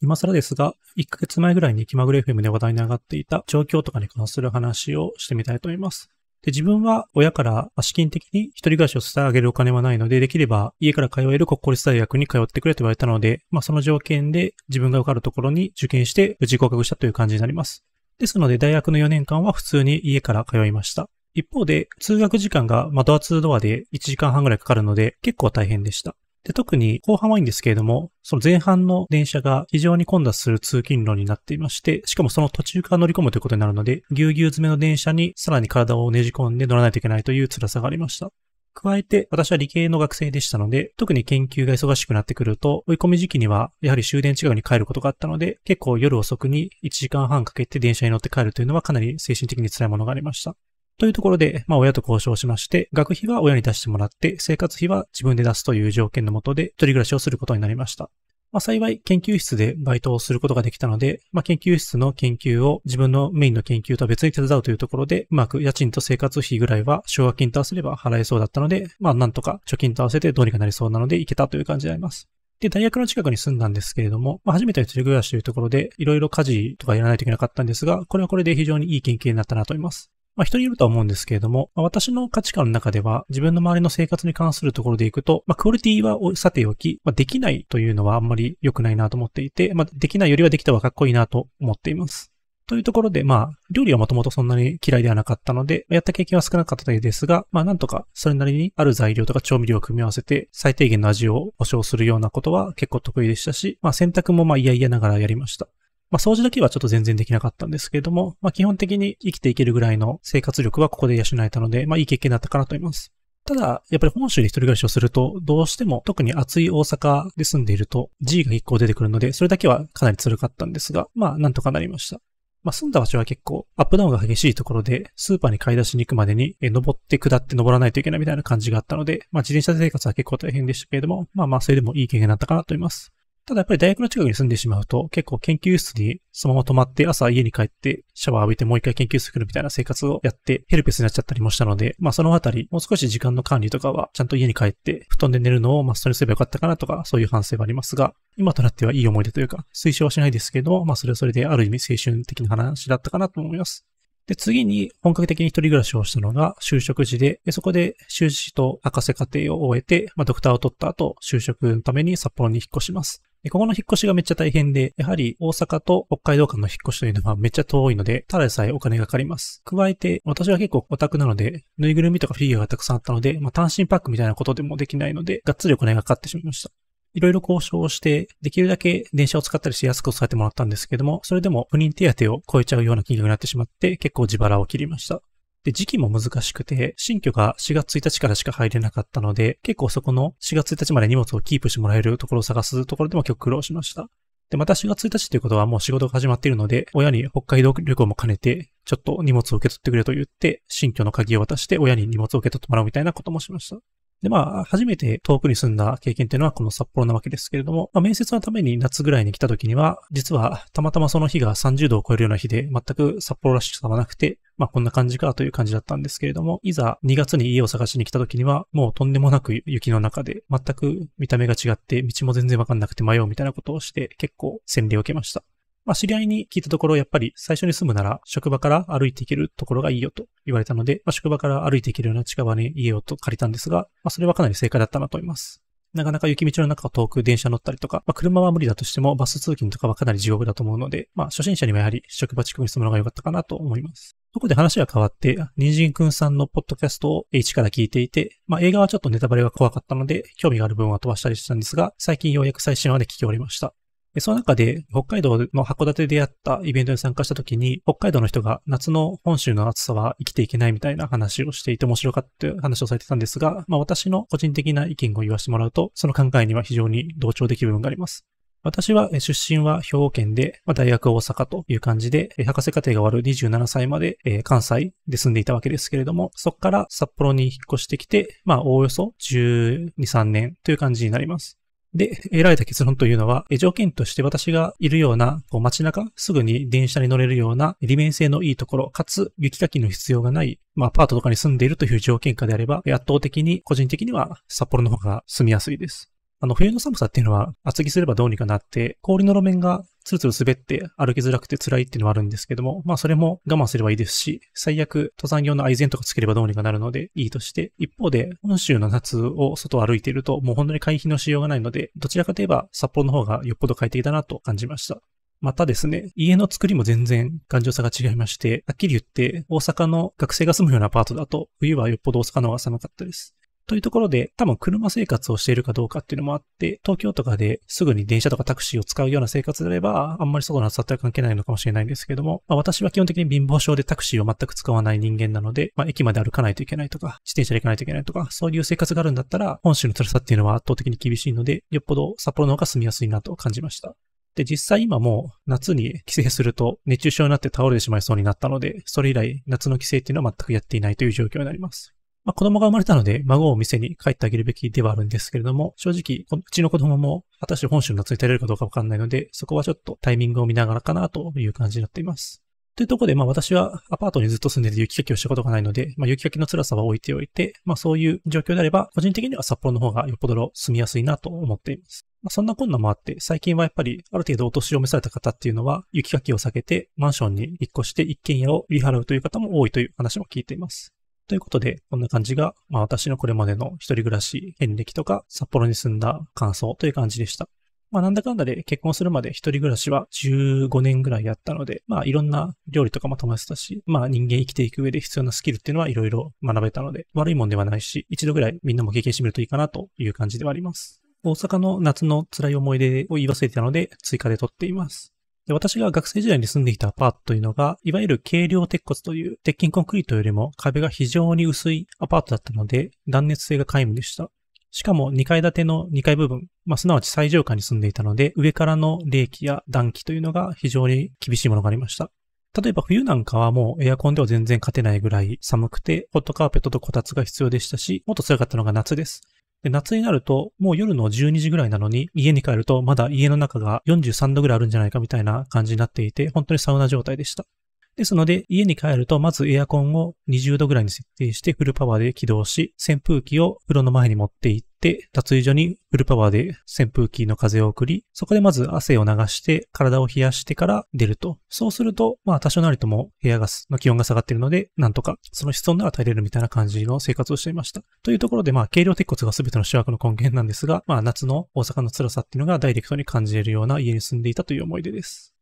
今更ですが、1ヶ月前ぐらいに気まぐれ FM で話題に上がっていた状況とかに関する話をしてみたいと思います。で、自分は親から資金的に一人暮らしをしてあげるお金はないので、できれば家から通える国公立大学に通ってくれと言われたので、まあその条件で自分が受かるところに受験して無事合格したという感じになります。ですので大学の4年間は普通に家から通いました。一方で通学時間が窓はドアドアで1時間半ぐらいかかるので結構大変でした。で、特に後半はいいんですけれども、その前半の電車が非常に混雑する通勤路になっていまして、しかもその途中から乗り込むということになるので、ぎゅうぎゅう詰めの電車にさらに体をねじ込んで乗らないといけないという辛さがありました。加えて、私は理系の学生でしたので、特に研究が忙しくなってくると、追い込み時期には、やはり終電近くに帰ることがあったので、結構夜遅くに1時間半かけて電車に乗って帰るというのはかなり精神的に辛いものがありました。というところで、まあ親と交渉しまして、学費は親に出してもらって、生活費は自分で出すという条件のもとで、一人暮らしをすることになりました。まあ幸い研究室でバイトをすることができたので、まあ研究室の研究を自分のメインの研究とは別に手伝うというところで、うまく家賃と生活費ぐらいは奨学金と合わせれば払えそうだったので、まあなんとか貯金と合わせてどうにかなりそうなので行けたという感じであります。で、大学の近くに住んだんですけれども、まあ、初めて一人暮らしというところで、いろいろ家事とかやらないといけなかったんですが、これはこれで非常にいい研究になったなと思います。まあ人によるとは思うんですけれども、まあ、私の価値観の中では自分の周りの生活に関するところでいくと、まあクオリティはさておき、まあできないというのはあんまり良くないなと思っていて、まあできないよりはできた方がかっこいいなと思っています。というところで、まあ、料理はもともとそんなに嫌いではなかったので、やった経験は少なかったですが、まあ、なんとかそれなりにある材料とか調味料を組み合わせて、最低限の味を保証するようなことは結構得意でしたし、まあ、洗濯もまあ、嫌々ながらやりました。まあ、掃除だけはちょっと全然できなかったんですけれども、まあ、基本的に生きていけるぐらいの生活力はここで養えたので、まあ、いい経験だったかなと思います。ただ、やっぱり本州で一人暮らしをすると、どうしても特に暑い大阪で住んでいると G が1個出てくるので、それだけはかなり辛かったんですが、まあなんとかなりました。まあ住んだ場所は結構アップダウンが激しいところで、スーパーに買い出しに行くまでに、え登って下って登らないといけないみたいな感じがあったので、まあ自転車生活は結構大変でしたけれども、まあまあそれでもいい経験だったかなと思います。ただやっぱり大学の近くに住んでしまうと、結構研究室にそのまま泊まって朝家に帰ってシャワー浴びてもう一回研究室来るみたいな生活をやってヘルペスになっちゃったりもしたので、まあそのあたり、もう少し時間の管理とかはちゃんと家に帰って布団で寝るのをマストにすればよかったかなとか、そういう反省はありますが、今となってはいい思い出というか、推奨はしないですけど、まあそれはそれである意味青春的な話だったかなと思います。で、次に本格的に一人暮らしをしたのが就職時で、でそこで修士と博士課程を終えて、まあ、ドクターを取った後、就職のために札幌に引っ越します。で、ここの引っ越しがめっちゃ大変で、やはり大阪と北海道間の引っ越しというのはめっちゃ遠いので、ただでさえお金がかかります。加えて、私は結構オタクなので、ぬいぐるみとかフィギュアがたくさんあったので、まあ単身パックみたいなことでもできないので、がっつりお金がかかってしまいました。いろいろ交渉をして、できるだけ電車を使ったりしやすくさってもらったんですけども、それでも不妊手当を超えちゃうような金額になってしまって、結構自腹を切りました。で、時期も難しくて、新居が4月1日からしか入れなかったので、結構そこの4月1日まで荷物をキープしてもらえるところを探すところでも結構苦労しました。で、また4月1日ということはもう仕事が始まっているので、親に北海道旅行も兼ねて、ちょっと荷物を受け取ってくれと言って、新居の鍵を渡して親に荷物を受け取ってもらうみたいなこともしました。で、まあ、初めて遠くに住んだ経験っていうのはこの札幌なわけですけれども、まあ、面接のために夏ぐらいに来た時には、実はたまたまその日が30度を超えるような日で、全く札幌らしさはなくて、まあ、こんな感じかという感じだったんですけれども、いざ2月に家を探しに来た時には、もうとんでもなく雪の中で、全く見た目が違って、道も全然わかんなくて迷うみたいなことをして、結構洗礼を受けました。まあ、知り合いに聞いたところ、やっぱり最初に住むなら、職場から歩いていけるところがいいよと言われたので、まあ、職場から歩いていけるような近場に家をと借りたんですが、まあ、それはかなり正解だったなと思います。なかなか雪道の中を遠く電車乗ったりとか、まあ、車は無理だとしてもバス通勤とかはかなり地獄だと思うので、まあ、初心者にはやはり職場近くに住むのが良かったかなと思います。そこで話が変わって、ニンジンくんさんのポッドキャストを H から聞いていて、まあ、映画はちょっとネタバレが怖かったので、興味がある分は飛ばしたりしたんですが、最近ようやく最新話で聞き終わりました。その中で、北海道の函館でやったイベントに参加した時に、北海道の人が夏の本州の暑さは生きていけないみたいな話をしていて面白かった話をされてたんですが、まあ私の個人的な意見を言わせてもらうと、その考えには非常に同調できる部分があります。私は出身は兵庫県で、まあ、大学大阪という感じで、博士課程が終わる27歳まで、えー、関西で住んでいたわけですけれども、そこから札幌に引っ越してきて、まあおおよそ12、3年という感じになります。で、得られた結論というのは、条件として私がいるようなこう街中、すぐに電車に乗れるような利便性のいいところ、かつ雪かきの必要がない、まあ、アパートとかに住んでいるという条件下であれば、圧倒的に個人的には札幌の方が住みやすいです。あの、冬の寒さっていうのは厚着すればどうにかなって、氷の路面がツルツル滑って歩きづらくて辛いっていうのはあるんですけども、まあそれも我慢すればいいですし、最悪登山用の愛禅とかつければどうにかなるのでいいとして、一方で本州の夏を外歩いているともう本当に回避のしようがないので、どちらかといえば札幌の方がよっぽど快適だなと感じました。またですね、家の作りも全然頑丈さが違いまして、はっきり言って大阪の学生が住むようなアパートだと冬はよっぽど大阪の方が寒かったです。というところで、多分車生活をしているかどうかっていうのもあって、東京とかですぐに電車とかタクシーを使うような生活であれば、あんまりそこの扱っては関係ないのかもしれないんですけども、まあ、私は基本的に貧乏症でタクシーを全く使わない人間なので、まあ、駅まで歩かないといけないとか、自転車で行かないといけないとか、そういう生活があるんだったら、本州の辛さっていうのは圧倒的に厳しいので、よっぽど札幌の方が住みやすいなと感じました。で、実際今も夏に帰省すると熱中症になって倒れてしまいそうになったので、それ以来夏の帰省っていうのは全くやっていないという状況になります。まあ、子供が生まれたので、孫を店に帰ってあげるべきではあるんですけれども、正直、うちの子供も、果たして本州に懐いてられるかどうかわかんないので、そこはちょっとタイミングを見ながらかなという感じになっています。というところで、まあ私はアパートにずっと住んでて雪かきをしたことがないので、まあ雪かきの辛さは置いておいて、まあそういう状況であれば、個人的には札幌の方がよっぽど住みやすいなと思っています。まあそんな困難もあって、最近はやっぱりある程度お年を召された方っていうのは、雪かきを避けてマンションに引っ越して一軒家を売り払うという方も多いという話も聞いています。ということで、こんな感じが、まあ私のこれまでの一人暮らし、遍歴とか、札幌に住んだ感想という感じでした。まあなんだかんだで結婚するまで一人暮らしは15年ぐらいやったので、まあいろんな料理とかも試せたし、まあ人間生きていく上で必要なスキルっていうのはいろいろ学べたので、悪いもんではないし、一度ぐらいみんなも経験してみるといいかなという感じではあります。大阪の夏の辛い思い出を言い忘れてたので追加で撮っています。で、私が学生時代に住んでいたアパートというのが、いわゆる軽量鉄骨という鉄筋コンクリートよりも壁が非常に薄いアパートだったので、断熱性が皆無でした。しかも2階建ての2階部分、まあ、すなわち最上階に住んでいたので、上からの冷気や暖気というのが非常に厳しいものがありました。例えば冬なんかはもうエアコンでは全然勝てないぐらい寒くて、ホットカーペットとこたつが必要でしたし、もっと強かったのが夏です。で、夏になると、もう夜の12時ぐらいなのに、家に帰るとまだ家の中が43度ぐらいあるんじゃないかみたいな感じになっていて、本当にサウナ状態でした。ですので、家に帰ると、まずエアコンを20度ぐらいに設定してフルパワーで起動し、扇風機を風呂の前に持って行っ、脱衣所にフルパワーで扇風機の風を送り、そこでまず汗を流して体を冷やしてから出ると。そうすると、まあ多少なりとも部屋が、の気温が下がっているので、なんとかその室温なら耐えれるみたいな感じの生活をしていました。というところで、まあ軽量鉄骨が全ての主役の根源なんですが、まあ夏の大阪の辛さっていうのがダイレクトに感じれるような家に住んでいたという思い出です。